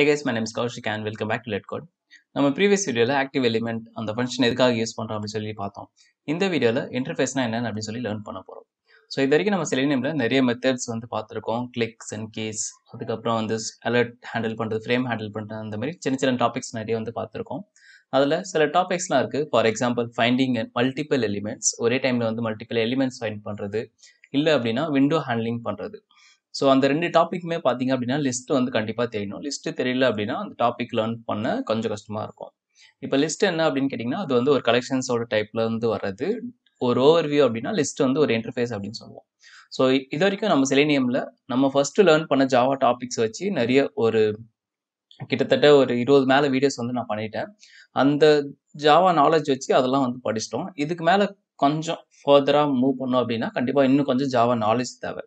Hey guys, my name is Kaushik and welcome back to Let நம்ம previous வீடியோவில் active element அந்த function எதுக்காக use பண்ணுறோம் அப்படின்னு சொல்லி பார்த்தோம் இந்த வீடியோவில் இன்டர்ஃபேஸ்னா என்னன்னு அப்படின்னு சொல்லி லேர்ன் பண்ண போகிறோம் ஸோ இது வரைக்கும் நம்ம செலினியமில் நிறைய மெத்தட்ஸ் வந்து பார்த்துருக்கோம் கிளிக்ஸ் அண்ட் கேஸ் அதுக்கப்புறம் வந்து அலர்ட் ஹேண்டில் பண்ணுறது ஃப்ரேம் ஹேண்டில் பண்ணுறது அந்த மாதிரி சின்ன சின்ன டாபிக்ஸ் நிறைய வந்து பார்த்துருக்கோம் அதில் சில டாபிக்ஸ்லாம் இருக்குது for example finding and multiple elements ஒரே டைமில் வந்து மல்டிபிள் எலிமெண்ட்ஸ் ஃபைண்ட் பண்ணுறது இல்லை அப்படின்னா விண்டோ ஹேண்ட்லிங் பண்ணுறது ஸோ அந்த ரெண்டு டாப்பிக்குமே பார்த்தீங்க அப்படின்னா லிஸ்ட் வந்து கண்டிப்பாக தெரியணும் லிஸ்ட்டு தெரியல அப்படின்னா அந்த டாபிக் லேர்ன் பண்ண கொஞ்சம் கஷ்டமாக இருக்கும் இப்போ லிஸ்ட் என்ன அப்படின்னு கேட்டிங்கன்னா அது வந்து ஒரு கலெக்ஷன்ஸோட டைப்பில் வந்து வர்றது ஒரு ஓவர் வியூ அப்படின்னா லிஸ்ட் வந்து ஒரு இன்டர்ஃபேஸ் அப்படின்னு சொல்லுவோம் ஸோ இது வரைக்கும் நம்ம செலினியமில் நம்ம ஃபஸ்ட்டு லேர்ன் பண்ண ஜாவா டாபிக்ஸ் வச்சு நிறைய ஒரு கிட்டத்தட்ட ஒரு இருபது மேலே வீடியோஸ் வந்து நான் பண்ணிட்டேன் அந்த ஜாவா நாலேஜ் வச்சு அதெல்லாம் வந்து படிச்சிட்டோம் இதுக்கு மேலே கொஞ்சம் ஃபர்தராக மூவ் பண்ணோம் அப்படின்னா கண்டிப்பாக இன்னும் கொஞ்சம் ஜாவா நாலேஜ் தேவை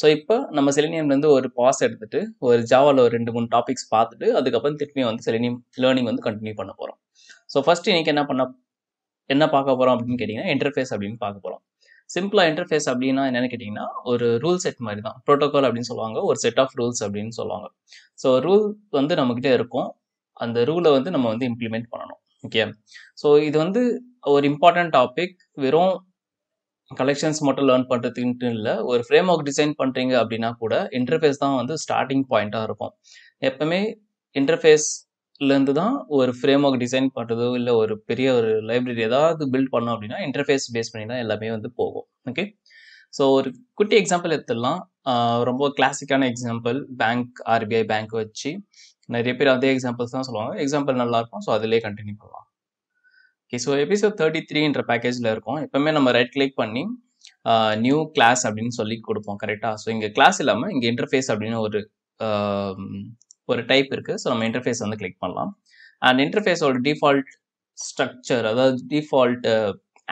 ஸோ இப்போ நம்ம செலினியம்லேருந்து ஒரு பாஸ் எடுத்துகிட்டு ஒரு ஜாவாவில் ஒரு ரெண்டு மூணு டாபிக்ஸ் பார்த்துட்டு அதுக்கப்புறம் திருப்பியும் வந்து செலினியம் லேர்னிங் வந்து கண்டினியூ பண்ண போகிறோம் ஸோ ஃபஸ்ட்டு இன்றைக்கி என்ன பண்ண என்ன பார்க்க போகிறோம் அப்படின்னு கேட்டிங்கன்னா இன்டர்ஃபேஸ் அப்படின்னு பார்க்க போகிறோம் சிம்பிளாக இன்டர்ஃபேஸ் அப்படின்னா என்னென்னு கேட்டிங்கன்னா ஒரு ரூல் செட் மாதிரி தான் ப்ரோட்டோகால் அப்படின்னு சொல்லுவாங்க ஒரு செட் ஆஃப் ரூல்ஸ் அப்படின்னு சொல்லுவாங்க ஸோ ரூல் வந்து நம்மக்கிட்ட இருக்கும் அந்த ரூலை வந்து நம்ம வந்து இம்ப்ளிமெண்ட் பண்ணணும் ஓகே ஸோ இது வந்து ஒரு இம்பார்ட்டன்ட் டாபிக் வெறும் கலெக்ஷன்ஸ் மட்டும் லேர்ன் பண்ணுறதுன்ட்டு இல்லை ஒரு ஃப்ரேம் ஒர்க் டிசைன் பண்ணுறீங்க அப்படின்னா கூட இன்டர்ஃபேஸ் தான் வந்து ஸ்டார்டிங் பாயிண்ட்டாக இருக்கும் எப்பவுமே இன்டர்ஃபேஸ்லேருந்து தான் ஒரு ஃப்ரேம் ஒர்க் டிசைன் பண்ணுறதோ இல்லை ஒரு பெரிய ஒரு லைப்ரரி ஏதாவது பில்ட் பண்ணோம் அப்படின்னா இன்டர்ஃபேஸ் பேஸ் பண்ணி தான் எல்லாமே வந்து போகும் ஓகே ஸோ ஒரு குட்டி எக்ஸாம்பிள் எடுத்துடலாம் ரொம்ப கிளாசிக்கான எக்ஸாம்பிள் பேங்க் ஆர்பிஐ பேங்க் வச்சு நிறைய பேர் அதே எக்ஸாம்பிள்ஸ் தான் சொல்லுவாங்க எக்ஸாம்பிள் நல்லாயிருக்கும் ஸோ அதிலே கண்டினியூ பண்ணலாம் ஓகே ஸோ எபிசோட் தேர்ட்டி த்ரீன்ற பேக்கேஜில் இருக்கும் எப்போவுமே நம்ம ரைட் கிளிக் பண்ணி நியூ கிளாஸ் அப்படின்னு சொல்லி கொடுப்போம் கரெக்டாக ஸோ இங்கே கிளாஸ் இல்லாமல் இங்கே இன்டர்ஃபேஸ் அப்படின்னு ஒரு ஒரு டைப் இருக்குது ஸோ நம்ம இன்டர்ஃபேஸ் வந்து கிளிக் பண்ணலாம் அண்ட் இன்டர்ஃபேஸோட டிஃபால்ட் ஸ்ட்ரக்சர் அதாவது டிஃபால்ட்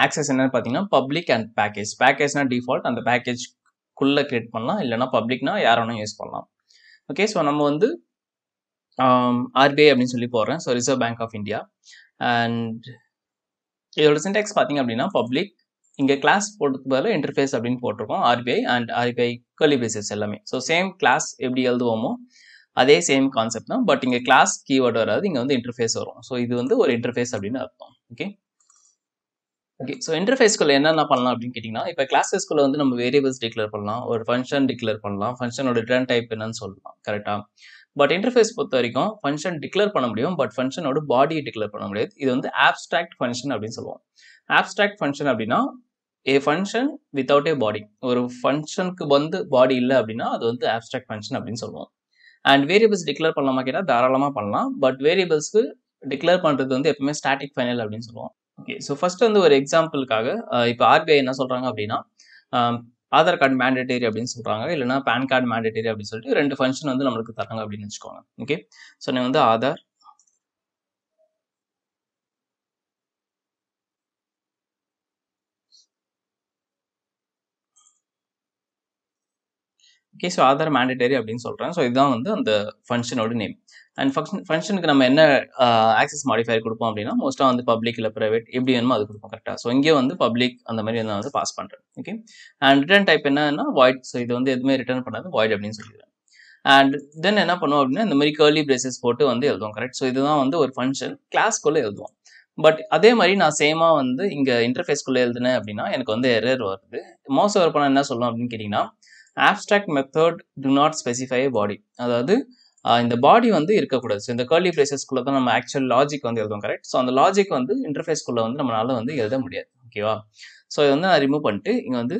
ஆக்சஸ் என்னென்னு பார்த்தீங்கன்னா பப்ளிக் அண்ட் பேக்கேஜ் பேக்கேஜ்னா டிஃபால்ட் அந்த பேக்கேஜ்க்குள்ளே க்ரியேட் பண்ணலாம் இல்லைனா பப்ளிக்னா யாரோனா யூஸ் பண்ணலாம் ஓகே ஸோ நம்ம வந்து ஆர்பிஐ அப்படின்னு சொல்லி போடுறேன் so reserve bank of India and இதோட சின்டெக்ஸ் பார்த்தீங்க அப்படின்னா பப்ளிக் இங்கே கிளாஸ் போட்டுக்கு பதில் இன்டர்ஃபேஸ் அப்படின்னு போட்டிருக்கோம் ஆர்பிஐ அண்ட் ஆர்பிஐ கலிபேசஸ் எல்லாமே ஸோ சேம் கிளாஸ் எப்படி எழுதுவோமோ அதே சேம் கான்செப்ட் தான் பட் இங்கே கிளாஸ் கீவேர்டு வராது இங்கே வந்து இன்டர்ஃபேஸ் வரும் ஸோ இது வந்து ஒரு இன்டர்ஃபேஸ் அப்படின்னு அர்த்தம் ஓகே ஓகே ஸோ இன்டர்ஃபேஸ்குள்ள என்னென்ன பண்ணலாம் அப்படின்னு கேட்டிங்கன்னா இப்போ கிளாஸஸ்குள்ளே வந்து நம்ம வேரியபிள்ஸ் டிக்ளேர் பண்ணலாம் ஒரு ஃபங்க்ஷன் டிக்ளேர் பண்ணலாம் ஃபங்க்ஷனோட ரிட்டர்ன் டைப் என்னன்னு சொல்லலாம் கரெக்டாக பட் இன்டர்ஃபேஸ் பொறுத்த வரைக்கும் ஃபங்க்ஷன் டிக்ளேர் பண்ண முடியும் பட் ஃபங்க்ஷனோட பாடியை டிக்ளேர் பண்ண முடியாது இது வந்து ஆப்ஸ்ட்ராக்ட் ஃபங்க்ஷன் அப்படின்னு சொல்லுவோம் ஆப்ஸ்ட்ராக்ட் ஃபங்க்ஷன் அப்படின்னா ஏ ஃபங்க்ஷன் வித்தவுட் ஏ பாடி ஒரு ஃபங்க்ஷனுக்கு வந்து பாடி இல்லை அப்படின்னா அது வந்து ஆப்ஸ்ட்ராக்ட் ஃபங்க்ஷன் அப்படின்னு சொல்லுவோம் அண்ட் வேரியபிள்ஸ் டிக்ளேர் பண்ணலாமா கேட்டால் தாராளமாக பண்ணலாம் பட் வேரியபிள்ஸ்க்கு டிக்ளேர் பண்ணுறது வந்து எப்பவுமே ஸ்டாட்டிக் ஃபைனல் அப்படின்னு சொல்லுவோம் ஓகே ஸோ ஃபர்ஸ்ட் வந்து ஒரு எக்ஸாம்பிளுக்காக இப்போ ஆர்பிஐ என்ன சொல்கிறாங்க அப்படின்னா ஆதார் கார்டு மேண்டேட்டரி அப்படின்னு சொல்கிறாங்க இல்லைனா பேன் கார்டு மேண்டேட்டரி அப்படின்னு சொல்லிட்டு ரெண்டு ஃபங்க்ஷன் வந்து நம்மளுக்கு தராங்க அப்படின்னு வச்சுக்கோங்க ஓகே ஸோ நீங்கள் வந்து Aadhaar okay so Aadhaar mandatory அப்படின்னு சொல்கிறேன் ஸோ இதுதான் வந்து அந்த ஃபங்க்ஷனோட நேம் அண்ட் ஃபங்க்ஷன் ஃபங்க்ஷனுக்கு நம்ம என்ன ஆக்சஸ் uh, மாடிஃபயர் கொடுப்போம் அப்படின்னா மோஸ்ட்டாக வந்து பப்ளிக் இல்லை ப்ரைவேட் எப்படி வேணுமோ அது கொடுப்போம் கரெக்டாக ஸோ இங்கே வந்து பப்ளிக் அந்த மாதிரி நான் வந்து பாஸ் பண்ணுறேன் ஓகே அண்ட் ரிட்டர்ன் டைப் என்னன்னா வாய்ட் ஸோ இது வந்து எதுவுமே ரிட்டர்ன் பண்ணாது வாய்ட் அப்படின்னு சொல்லிடுறேன் அண்ட் தென் என்ன பண்ணுவோம் அப்படின்னா இந்த மாதிரி கேர்லி பிரேசஸ் போட்டு வந்து எழுதுவோம் கரெக்ட் ஸோ இதுதான் வந்து ஒரு ஃபங்க்ஷன் கிளாஸ்க்குள்ளே எழுதுவோம் பட் அதே மாதிரி நான் சேமாக வந்து இங்கே இன்டர்ஃபேஸ்க்குள்ளே எழுதுனேன் அப்படின்னா எனக்கு வந்து எரர் வருது மோஸ்ட் ஒர்க் பண்ண என்ன சொல்லணும் அப்படின்னு கேட்டிங்கன்னா method method do not specify body அதாவது இந்த பாடி வந்து இருக்கக்கூடாது இந்த கேர்லி ஃப்ரேசஸ்குள்ளே தான் நம்ம actual லாஜிக் வந்து எல்தும் கரெக்ட் ஸோ அந்த லாஜிக் வந்து குள்ள வந்து நம்மளால் வந்து எழுத முடியாது ஓகேவா ஸோ இதை வந்து நான் ரிமூவ் பண்ணிட்டு இங்கே வந்து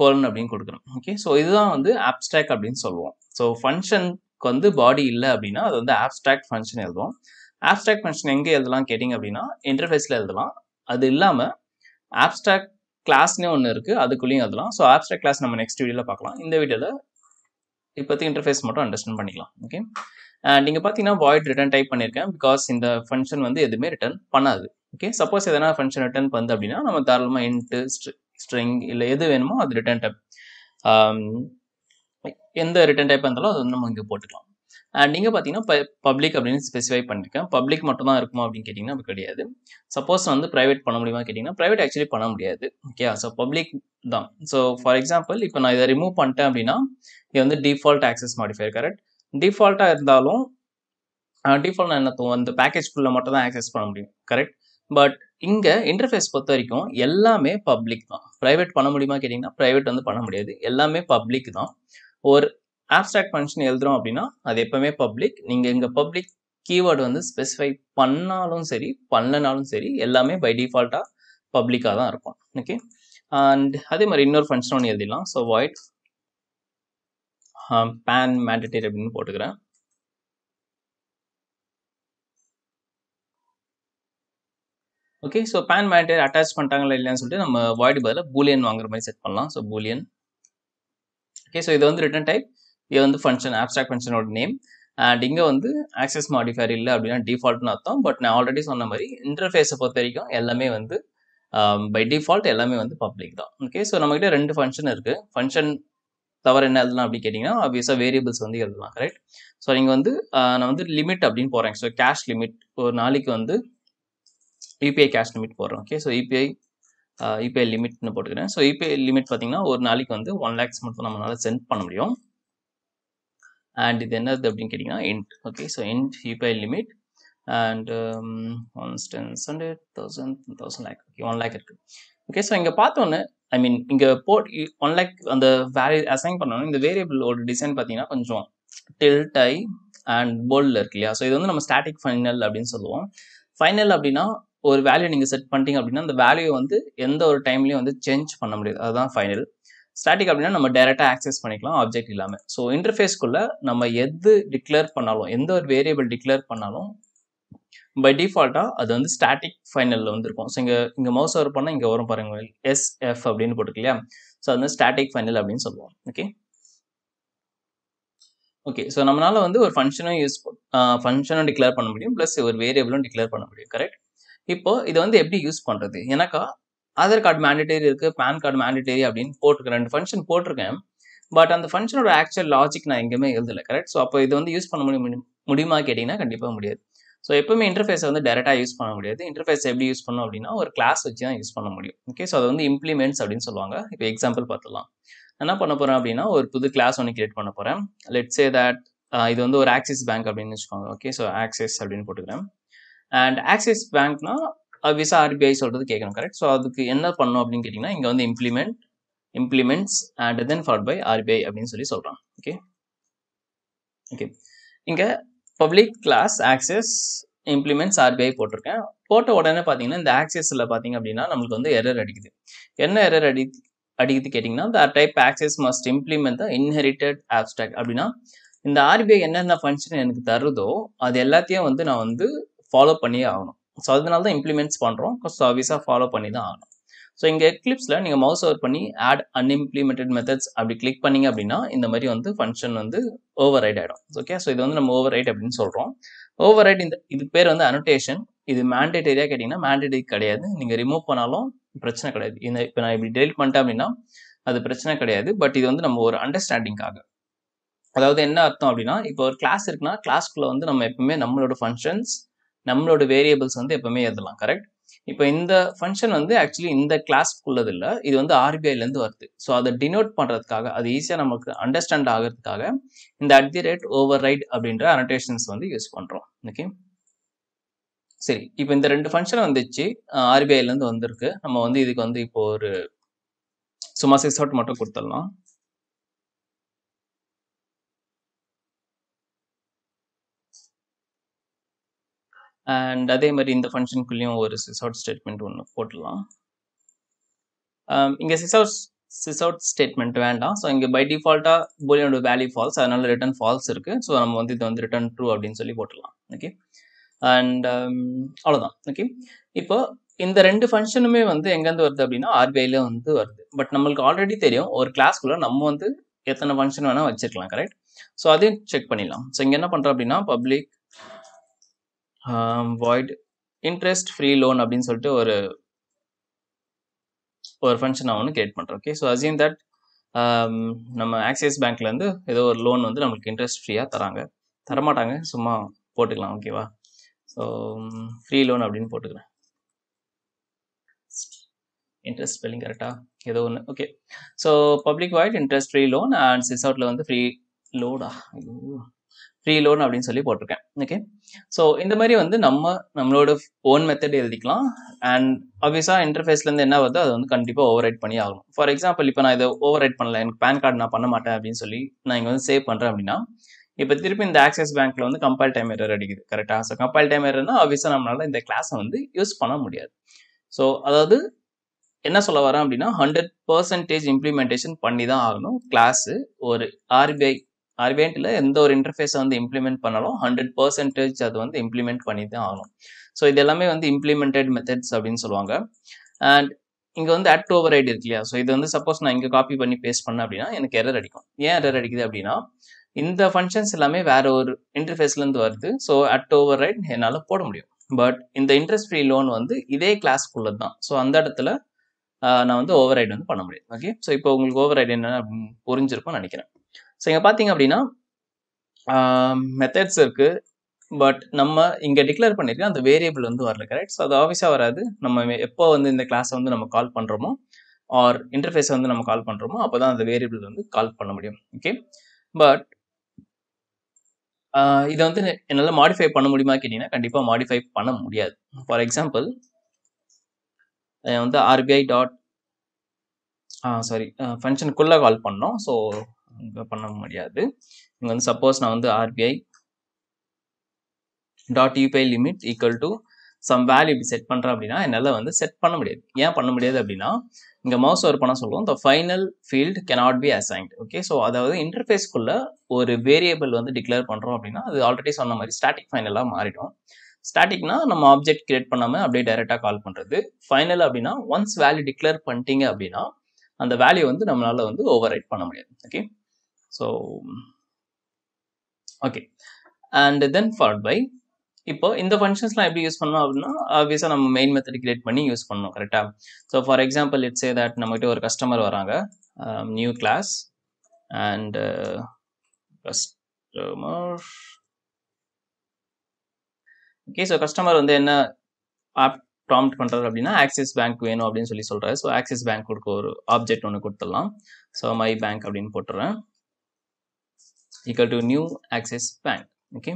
கோலன் அப்படின்னு கொடுக்குறோம் ஓகே ஸோ இதுதான் வந்து abstract அப்படின்னு சொல்லுவோம் ஸோ ஃபங்க்ஷனுக்கு வந்து பாடி இல்லை அப்படின்னா அது வந்து abstract ஃபங்க்ஷன் எல்தும் abstract ஃபங்க்ஷன் எங்கே கேட்டிங்க அப்படின்னா இன்டர்ஃபேஸில் எழுதலாம் அது இல்லாமல் கிளாஸ்னே ஒன்று இருக்குது அதுக்குள்ளேயும் அதெல்லாம் ஸோ ஆப்ஸ்ட்ராக்ட் கிளாஸ் நம்ம நெக்ஸ்ட் வீடியோவில் பார்க்கலாம் இந்த வீடியோவில் இப்போதைக்கு இன்டர்ஃபேஸ் மட்டும் அண்டர்ஸ்டாண்ட் பண்ணிக்கலாம் ஓகே uh, நீங்கள் பார்த்தீங்கன்னா வாய்ட் ரிட்டர்ன் டைப் பண்ணியிருக்கேன் பிகாஸ் இந்த ஃபங்க்ஷன் வந்து எதுவுமே ரிட்டர்ன் பண்ணாது ஓகே சப்போஸ் எதனா ஃபங்க்ஷன் ரிட்டர்ன் பண்ணுது அப்படின்னா நம்ம தாராளமாக இன்ட்டு ஸ்ட்ரிங் இல்லை எது வேணுமோ அது ரிட்டர்ன் டைப் um, எந்த ரிட்டர்ன் டைப் இருந்தாலும் அது வந்து நம்ம இங்கே போட்டுக்கலாம் அண்ட் இங்கே பார்த்தீங்கன்னா ப பப்ளிக் அப்படின்னு ஸ்பெசிஃபை பண்ணியிருக்கேன் பப்ளிக் மட்டும் தான் இருக்குமா அப்படின்னு கேட்டிங்கன்னா அப்படி கிடையாது சப்போஸ் வந்து ப்ரைவேட் பண்ண முடியுமா கேட்டிங்கன்னா ப்ரைவேட் ஆக்சுவலி பண்ண முடியாது ஓகே ஸோ பப்ளிக் தான் ஸோ ஃபார் எக்ஸாம்பிள் இப்போ நான் இதை ரிமூவ் பண்ணிட்டேன் அப்படின்னா இது வந்து டிஃபால்ட் ஆக்சஸ் மாடிஃபை கரெக்ட் டிஃபால்ட்டாக இருந்தாலும் டிஃபால்ட் நான் என்ன அந்த ஃபுல்லாக மட்டும் தான் ஆக்சஸ் பண்ண முடியும் கரெக்ட் பட் இங்கே இன்டர்ஃபேஸ் பொறுத்த வரைக்கும் எல்லாமே பப்ளிக் தான் ப்ரைவேட் பண்ண முடியுமா கேட்டிங்கன்னா ப்ரைவேட் வந்து பண்ண முடியாது எல்லாமே பப்ளிக் தான் ஒரு ஆப்ஸ்ட்ராக்ட் ஃபங்க்ஷன் எழுதுறோம் அப்படின்னா அது எப்போவுமே பப்ளிக் நீங்கள் இங்கே பப்ளிக் கீவேர்டு வந்து ஸ்பெசிஃபை பண்ணாலும் சரி பண்ணலனாலும் சரி எல்லாமே பை டிஃபால்ட்டாக பப்ளிக்காக தான் இருக்கும் ஓகே அண்ட் அதே மாதிரி இன்னொரு ஃபங்க்ஷன் ஒன்று எழுதிடலாம் ஸோ வாய்ட் பேன் மேண்டடேரி அப்படின்னு போட்டுக்கிறேன் okay so PAN mandatory attach பண்ணிட்டாங்களா இல்லைன்னு சொல்லிட்டு நம்ம வாய்டு பதிலாக பூலியன் வாங்குற மாதிரி செட் பண்ணலாம் ஸோ பூலியன் ஓகே ஸோ இது வந்து ரிட்டன் டைப் இது வந்து ஃபங்க்ஷன் ஆப்ஸ்ட்ராக்ட் ஃபங்க்ஷனோட நேம் அண்ட் இங்கே வந்து ஆக்சஸ் மாடிஃபயர் இல்லை அப்படின்னா டிஃபால்ட்னு அர்த்தம் பட் நான் ஆல்ரெடி சொன்ன மாதிரி இன்டர்ஃபேஸை பொறுத்த வரைக்கும் எல்லாமே வந்து பை um, டிஃபால்ட் எல்லாமே வந்து பப்ளிக் தான் ஓகே ஸோ நம்மகிட்ட ரெண்டு ஃபங்க்ஷன் இருக்குது ஃபங்க்ஷன் தவிர என்ன எழுதலாம் அப்படின்னு கேட்டிங்கன்னா ஆப்வியஸாக வேரியபிள்ஸ் வந்து எழுதலாம் கரெக்ட் ஸோ நீங்கள் வந்து நான் வந்து லிமிட் அப்படின்னு போகிறேங்க ஸோ கேஷ் லிமிட் ஒரு நாளைக்கு வந்து யூபிஐ கேஷ் லிமிட் போடுறோம் ஓகே ஸோ யூபிஐ யூபிஐ லிமிட்னு போட்டுக்கிறேன் ஸோ யூபிஐ லிமிட் பார்த்தீங்கன்னா ஒரு நாளைக்கு வந்து ஒன் லேக்ஸ் மட்டும் நம்மளால் சென்ட் பண்ண முடியும் அண்ட் இது என்னது அப்படின்னு கேட்டிங்கன்னா int okay so int UPI limit and ones tens hundred thousand thousand lakh okay one lakh இருக்குது ஓகே ஸோ இங்கே பார்த்தோன்னே ஐ மீன் இங்கே போட் ஒன் லேக் அந்த வேரி அசைன் பண்ணோன்னா இந்த வேரியபிளோட டிசைன் பார்த்தீங்கன்னா கொஞ்சம் டில்ட் ஐ அண்ட் போல்டில் இருக்கு இல்லையா ஸோ இது வந்து நம்ம ஸ்டாட்டிக் ஃபைனல் அப்படின்னு சொல்லுவோம் ஃபைனல் அப்படின்னா ஒரு வேல்யூ நீங்கள் செட் பண்ணிட்டீங்க அப்படின்னா அந்த வேல்யூ வந்து எந்த ஒரு டைம்லையும் வந்து சேஞ்ச் பண்ண முடியாது அதுதான் ஃபைனல் ஸ்டாட்டிக் அப்படின்னா நம்ம டைரெக்டாக ஆக்சஸ் பண்ணிக்கலாம் ஆப்ஜெக்ட் இல்லாமல் ஸோ இன்டர்ஃபேஸ்க்குள்ளே நம்ம எது டிக்ளேர் பண்ணாலும் எந்த ஒரு வேரியபிள் டிக்ளேர் பண்ணாலும் பை டிஃபால்ட்டாக அது வந்து ஸ்டாட்டிக் ஃபைனலில் வந்துருக்கும் ஸோ இங்கே இங்கே மவுஸ் ஓவர் பண்ணால் இங்கே வரும் பாருங்க எஸ்எஃப் அப்படின்னு போட்டுருக்கு இல்லையா ஸோ அது வந்து ஸ்டாட்டிக் ஃபைனல் அப்படின்னு சொல்லுவோம் ஓகே ஓகே ஸோ நம்மளால வந்து ஒரு ஃபங்க்ஷனும் யூஸ் ஃபங்க்ஷனும் டிக்ளேர் பண்ண முடியும் ப்ளஸ் ஒரு வேரியபிளும் டிக்ளேர் பண்ண முடியும் கரெக்ட் இப்போ இதை வந்து எப்படி யூஸ் பண்ணுறது ஏன்னாக்கா ஆதார் கார்டு மேண்டேட்டரி இருக்குது பேன் கார்டு மேண்டேட்டரி அப்படின்னு போட்டிருக்கேன் ரெண்டு ஃபங்க்ஷன் போட்டிருக்கேன் பட் அந்த ஃபங்க்ஷனோட ஆக்சுவல் லாஜிக் நான் எங்கேயுமே எழுதலை கரெக்ட் ஸோ அப்போ இது வந்து யூஸ் பண்ண முடியும் முடியுமா கேட்டிங்கன்னா கண்டிப்பாக முடியாது ஸோ எப்பவுமே இன்டர்ஃபேஸை வந்து டேரெக்டாக யூஸ் பண்ண முடியாது இன்டர்ஃபேஸ் எப்படி யூஸ் பண்ணோம் அப்படின்னா ஒரு கிளாஸ் வச்சு தான் யூஸ் பண்ண முடியும் ஓகே ஸோ அதை வந்து இம்ப்ளிமெண்ட்ஸ் அப்படின்னு சொல்லுவாங்க இப்போ எக்ஸாம்பிள் பார்த்துலாம் என்ன பண்ண போகிறேன் அப்படின்னா ஒரு புது கிளாஸ் ஒன்று கிரியேட் பண்ண போகிறேன் லெட் சே தட் இது வந்து ஒரு ஆக்சிஸ் பேங்க் அப்படின்னு வச்சுக்கோங்க ஓகே ஸோ ஆக்சிஸ் அப்படின்னு போட்டுக்கிறேன் அண்ட் ஆக்சிஸ் பேங்க்னா அது விசா ஆர்பிஐ சொல்கிறது கேட்கணும் கரெக்ட் ஸோ அதுக்கு என்ன பண்ணும் அப்படின்னு கேட்டிங்கன்னா இங்கே வந்து இம்ப்ளிமெண்ட் இம்ப்ளிமெண்ட்ஸ் அண்ட் தென் ஃபார்ட் பை ஆர்பிஐ அப்படின்னு சொல்லி சொல்கிறான் ஓகே ஓகே இங்கே public class access implements RBI போட்டிருக்கேன் போட்ட உடனே பார்த்தீங்கன்னா இந்த ஆக்சஸில் பார்த்தீங்க அப்படின்னா நம்மளுக்கு வந்து எரர் அடிக்குது என்ன எரர் அடி அடிக்குது கேட்டிங்கன்னா the type access must implement the inherited abstract அப்படின்னா இந்த ஆர்பிஐ என்னென்ன ஃபங்க்ஷன் எனக்கு தருதோ அது எல்லாத்தையும் வந்து நான் வந்து ஃபாலோ பண்ணியே ஆகணும் ஸோ அதனால தான் இம்ப்ளிமெண்ட்ஸ் பண்ணுறோம் சர்வீஸாக ஃபாலோ பண்ணி தான் ஆகணும் ஸோ இங்கே எக்லிப்ஸில் நீங்கள் மவுஸ் ஓவர் பண்ணி ஆட் அன்இம்ப்ளிமெண்டட் மெத்தட்ஸ் அப்படி கிளிக் பண்ணிங்க அப்படின்னா இந்த மாதிரி வந்து ஃபங்க்ஷன் வந்து ஓவர் ரைட் ஆகிடும் ஓகே ஸோ இது வந்து நம்ம ஓவர் ரைட் அப்படின்னு சொல்கிறோம் ஓவர் ரைட் இந்த இதுக்கு பேர் வந்து அனோட்டேஷன் இது ஏரியா கேட்டிங்கன்னா மேண்டேட்டரி கிடையாது நீங்கள் ரிமூவ் பண்ணாலும் பிரச்சனை கிடையாது இந்த இப்போ நான் இப்படி டெலிட் பண்ணிட்டேன் அப்படின்னா அது பிரச்சனை கிடையாது பட் இது வந்து நம்ம ஒரு அண்டர்ஸ்டாண்டிங்காக அதாவது என்ன அர்த்தம் அப்படின்னா இப்போ ஒரு கிளாஸ் இருக்குன்னா கிளாஸ்க்குள்ளே வந்து நம்ம எப்பவுமே நம்மளோட ஃபங்க்ஷன்ஸ் நம்மளோட வேரியபிள்ஸ் வந்து எப்பவுமே எழுதலாம் கரெக்ட் இப்போ இந்த ஃபங்க்ஷன் வந்து ஆக்சுவலி இந்த கிளாஸ்க்குள்ளது இல்லை இது வந்து ஆர்பிஐலேருந்து வருது ஸோ அதை டினோட் பண்ணுறதுக்காக அது ஈஸியாக நமக்கு அண்டர்ஸ்டாண்ட் ஆகிறதுக்காக இந்த at the rate over right அப்படின்ற அனோட்டேஷன்ஸ் வந்து யூஸ் பண்ணுறோம் ஓகே சரி இப்போ இந்த ரெண்டு ஃபங்க்ஷன் வந்துச்சு ஆர்பிஐலேருந்து வந்திருக்கு நம்ம வந்து இதுக்கு வந்து இப்போ ஒரு சும்மா சிக்ஸ் அவுட் மட்டும் கொடுத்துடலாம் அண்ட் அதே மாதிரி இந்த ஃபங்க்ஷனுக்குள்ளேயும் ஒரு சிஸ் அவுட் ஸ்டேட்மெண்ட் ஒன்று போட்டுடலாம் இங்கே sysout sysout statement வேண்டாம் ஸோ இங்கே பை டிஃபால்ட்டாக போலியோட வேல்யூ ஃபால்ஸ் அதனால் ரிட்டன் ஃபால்ஸ் இருக்குது ஸோ நம்ம வந்து இதை வந்து ரிட்டன் ட்ரூ அப்படின்னு சொல்லி போட்டுடலாம் ஓகே அண்ட் அவ்வளோதான் ஓகே இப்போ இந்த ரெண்டு ஃபங்க்ஷனுமே வந்து எங்கேருந்து வருது அப்படின்னா ஆர்பிஐல வந்து வருது பட் நம்மளுக்கு ஆல்ரெடி தெரியும் ஒரு கிளாஸ்க்குள்ளே நம்ம வந்து எத்தனை ஃபங்க்ஷன் வேணால் வச்சுருக்கலாம் கரெக்ட் ஸோ அதையும் செக் பண்ணிடலாம் ஸோ இங்கே என்ன பண்ணுறோம் அப்படின்னா public void interest free loan அப்படின்னு சொல்லிட்டு ஒரு ஒரு ஃபங்க்ஷன் நான் ஒன்று கிரியேட் பண்ணுறேன் ஓகே ஸோ அசியம் தட் நம்ம ஆக்சிஸ் பேங்க்லேருந்து ஏதோ ஒரு லோன் வந்து நம்மளுக்கு இன்ட்ரெஸ்ட் ஃப்ரீயாக தராங்க தரமாட்டாங்க சும்மா போட்டுக்கலாம் ஓகேவா ஸோ ஃப்ரீ லோன் அப்படின்னு போட்டுக்கிறேன் இன்ட்ரெஸ்ட் ஸ்பெல்லிங் கரெக்டாக ஏதோ ஒன்று okay so public void interest free loan and சிஸ் அவுட்டில் வந்து ஃப்ரீ லோடா ஐயோ ஃப்ரீ லோன் அப்படின்னு சொல்லி போட்டிருக்கேன் ஓகே ஸோ இந்த மாதிரி வந்து நம்ம நம்மளோட ஓன் மெத்தட் எழுதிக்கலாம் அண்ட் ஆப்வியஸாக இன்டர்ஃபேஸ்லேருந்து என்ன வருதோ அது வந்து கண்டிப்பாக ஓவர் ரைட் பண்ணி ஆகணும் ஃபார் எக்ஸாம்பிள் இப்போ நான் இதை ஓவர் ரைட் பண்ணல எனக்கு பேன் கார்டு நான் பண்ண மாட்டேன் அப்படின்னு சொல்லி நான் இங்கே வந்து சேவ் பண்ணுறேன் அப்படின்னா இப்போ திருப்பி இந்த ஆக்சிஸ் பேங்க்கில் வந்து கம்பல் டைம் எரர் அடிக்குது கரெக்டாக ஸோ கம்பல் டைம் எரர்னா ஆப்வியஸாக நம்மளால் இந்த கிளாஸை வந்து யூஸ் பண்ண முடியாது ஸோ அதாவது என்ன சொல்ல வரேன் அப்படின்னா ஹண்ட்ரட் பர்சன்டேஜ் இம்ப்ளிமெண்டேஷன் பண்ணி தான் ஆகணும் கிளாஸு ஒரு ஆர்பிஐ அர்வேண்ட்டில் எந்த ஒரு இன்டர்ஃபேஸை வந்து இம்ப்ளிமெண்ட் பண்ணாலும் ஹண்ட்ரட் பர்சன்டேஜ் அது வந்து இம்ப்ளிமெண்ட் பண்ணி தான் ஆகணும் ஸோ இது எல்லாமே வந்து இம்ப்ளிமெண்டட் மெத்தட்ஸ் அப்படின்னு சொல்லுவாங்க அண்ட் இங்கே வந்து அட் ஓவர் ஐடி இருக்கு இல்லையா ஸோ இது வந்து சப்போஸ் நான் இங்கே காப்பி பண்ணி பேஸ்ட் பண்ணேன் அப்படின்னா எனக்கு எரர் அடிக்கும் ஏன் எரர் அடிக்குது அப்படின்னா இந்த ஃபங்க்ஷன்ஸ் எல்லாமே வேற ஒரு இன்டர்ஃபேஸ்லேருந்து வருது ஸோ அட் ஓவர் ரைட் என்னால் போட முடியும் பட் இந்த இன்ட்ரெஸ்ட் ஃப்ரீ லோன் வந்து இதே கிளாஸ்க்குள்ளது தான் ஸோ அந்த இடத்துல நான் வந்து ஓவர் ரைடு வந்து பண்ண முடியும் ஓகே ஸோ இப்போ உங்களுக்கு ஓவர் ரைடு என்ன புரிஞ்சிருக்கும்னு நினைக்கிறேன் ஸோ இங்கே பார்த்தீங்க அப்படின்னா மெத்தட்ஸ் இருக்குது பட் நம்ம இங்கே டிக்ளேர் பண்ணியிருக்கோம் அந்த வேரியபிள் வந்து வரல கரெக்ட் ஸோ அது ஆஃபீஸாக வராது நம்ம எப்போ வந்து இந்த கிளாஸை வந்து நம்ம கால் பண்ணுறோமோ ஆர் இன்டர்ஃபேஸை வந்து நம்ம கால் பண்ணுறோமோ அப்போ தான் அந்த வேரியபிள் வந்து கால் பண்ண முடியும் ஓகே பட் இதை வந்து என்னால் மாடிஃபை பண்ண முடியுமா கேட்டிங்கன்னா கண்டிப்பாக மாடிஃபை பண்ண முடியாது ஃபார் எக்ஸாம்பிள் வந்து ஆர்பிஐ டாட் சாரி ஃபங்க்ஷனுக்குள்ளே கால் பண்ணோம் ஸோ இங்கே பண்ண முடியாது இங்கே வந்து சப்போஸ் நான் வந்து RBI dot UPI limit equal to some value இப்படி செட் பண்ணுறேன் அப்படின்னா என்னால் வந்து செட் பண்ண முடியாது ஏன் பண்ண முடியாது அப்படின்னா இங்கே மவுஸ் ஒரு பண்ண சொல்லுவோம் the final field cannot be assigned okay so அதாவது இன்டர்ஃபேஸ்க்குள்ள ஒரு வேரியபிள் வந்து டிக்ளேர் பண்ணுறோம் அப்படின்னா அது ஆல்ரெடி சொன்ன மாதிரி ஸ்டாட்டிக் ஃபைனலாக மாறிடும் ஸ்டாட்டிக்னா நம்ம ஆப்ஜெக்ட் கிரியேட் பண்ணாமல் அப்படியே டைரெக்டாக கால் பண்ணுறது ஃபைனல் அப்படின்னா ஒன்ஸ் வேல்யூ டிக்ளேர் பண்ணிட்டீங்க அப்படின்னா அந்த வேல்யூ வந்து நம்மளால் வந்து ஓவர் பண்ண முடியாது okay so okay and then followed by இப்போ இந்த ஃபங்க்ஷன்ஸ்லாம் எப்படி யூஸ் பண்ணோம் அப்படின்னா ஆப்வியஸாக நம்ம மெயின் மெத்தட் கிரியேட் பண்ணி யூஸ் பண்ணணும் கரெக்டாக so for example it's a that நம்மகிட்ட ஒரு கஸ்டமர் வராங்க new class and customer okay so customer வந்து என்ன ஆப் ப்ராம்ப்ட் பண்ணுறாரு அப்படின்னா ஆக்சிஸ் பேங்க் வேணும் அப்படின்னு சொல்லி சொல்கிறாரு ஸோ ஆக்சிஸ் பேங்க் கொடுக்க ஒரு ஆப்ஜெக்ட் ஒன்று கொடுத்துடலாம் ஸோ மை பேங்க் அப்படின்னு போட்டுறேன் equal to new access bank okay